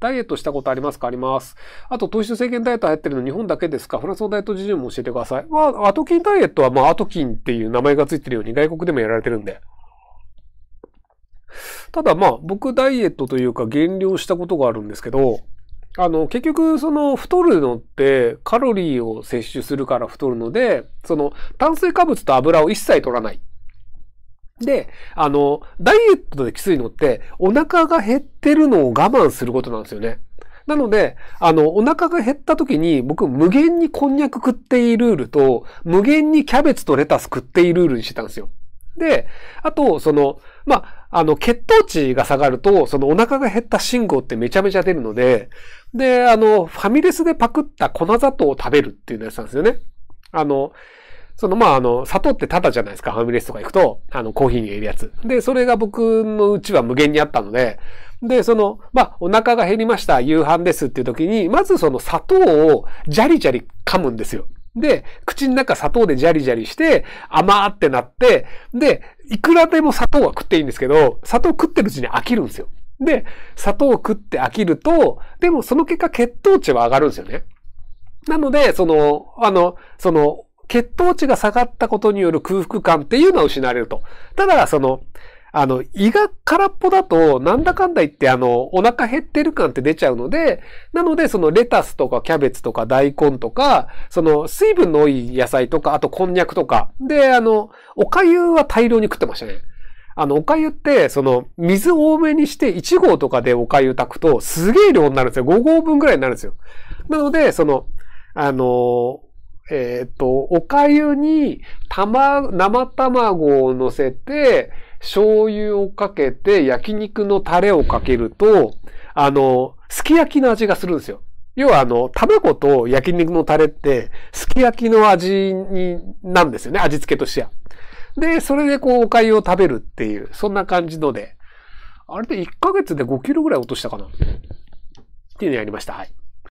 ダイエットしたことありますかあります。あと、糖質制限ダイエット流ってるの日本だけですかフランスのダイエット事情も教えてください。まあ、アトキンダイエットは、まあ、アトキンっていう名前がついてるように外国でもやられてるんで。ただまあ、僕ダイエットというか減量したことがあるんですけど、あの、結局、その、太るのって、カロリーを摂取するから太るので、その、炭水化物と油を一切取らない。で、あの、ダイエットできついのって、お腹が減ってるのを我慢することなんですよね。なので、あの、お腹が減った時に、僕、無限にこんにゃく食っていいルールと、無限にキャベツとレタス食っていいルールにしてたんですよ。で、あと、その、まあ、あの、血糖値が下がると、そのお腹が減った信号ってめちゃめちゃ出るので、で、あの、ファミレスでパクった粉砂糖を食べるっていうやつなんですよね。あの、その、まあ、あの、砂糖ってタダじゃないですか。ファミレスとか行くと、あの、コーヒーに入れるやつ。で、それが僕のうちは無限にあったので、で、その、まあ、お腹が減りました、夕飯ですっていう時に、まずその砂糖をジャリジャリ噛むんですよ。で、口の中砂糖でジャリジャリして、甘ーってなって、で、いくらでも砂糖は食っていいんですけど、砂糖食ってるうちに飽きるんですよ。で、砂糖を食って飽きると、でもその結果血糖値は上がるんですよね。なので、その、あの、その、血糖値が下がったことによる空腹感っていうのは失われると。ただ、その、あの、胃が空っぽだと、なんだかんだ言って、あの、お腹減ってる感って出ちゃうので、なので、そのレタスとかキャベツとか大根とか、その水分の多い野菜とか、あとこんにゃくとか。で、あの、お粥は大量に食ってましたね。あの、お粥って、その、水多めにして1合とかでお粥炊くと、すげえ量になるんですよ。5合分ぐらいになるんですよ。なので、その、あの、えっ、と、お粥に、たま、生卵を乗せて、醤油をかけて、焼肉のタレをかけると、あの、すき焼きの味がするんですよ。要はあの、卵と焼肉のタレって、すき焼きの味に、なんですよね。味付けとしては。で、それでこう、お粥を食べるっていう、そんな感じので、あれで1ヶ月で5キロぐらい落としたかな。っていうのやりました。はい。